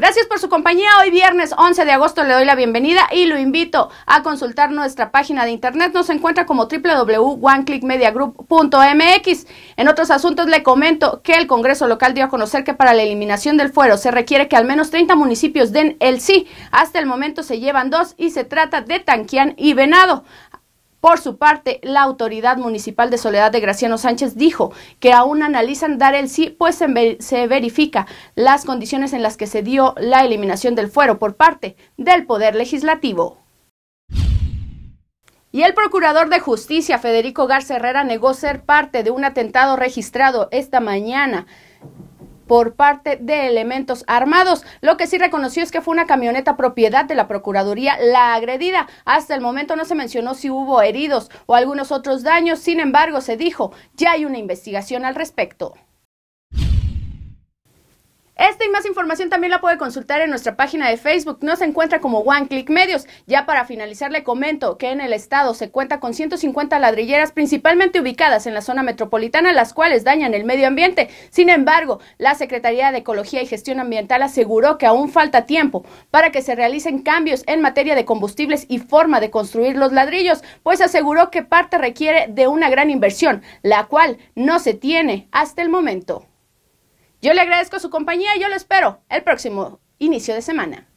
Gracias por su compañía. Hoy viernes 11 de agosto le doy la bienvenida y lo invito a consultar nuestra página de internet. Nos encuentra como www.oneclickmediagroup.mx. En otros asuntos le comento que el Congreso local dio a conocer que para la eliminación del fuero se requiere que al menos 30 municipios den el sí. Hasta el momento se llevan dos y se trata de Tanquián y Venado. Por su parte, la autoridad municipal de Soledad de Graciano Sánchez dijo que aún analizan dar el sí, pues se, verifica las condiciones en las que se dio la eliminación del fuero por parte del Poder Legislativo. Y el procurador de justicia Federico Garza Herrera negó ser parte de un atentado registrado esta mañana por parte de elementos armados. Lo que sí reconoció es que fue una camioneta propiedad de la Procuraduría la agredida. Hasta el momento no se mencionó si hubo heridos o algunos otros daños, sin embargo se dijo, ya hay una investigación al respecto. Esta y más información también la puede consultar en nuestra página de Facebook. Nos encuentra como One Click Medios. Ya para finalizar, le comento que en el estado se cuenta con 150 ladrilleras principalmente ubicadas en la zona metropolitana, las cuales dañan el medio ambiente. Sin embargo, la Secretaría de Ecología y Gestión Ambiental aseguró que aún falta tiempo para que se realicen cambios en materia de combustibles y forma de construir los ladrillos, pues aseguró que parte requiere de una gran inversión, la cual no se tiene hasta el momento. Yo le agradezco su compañía y yo lo espero el próximo inicio de semana.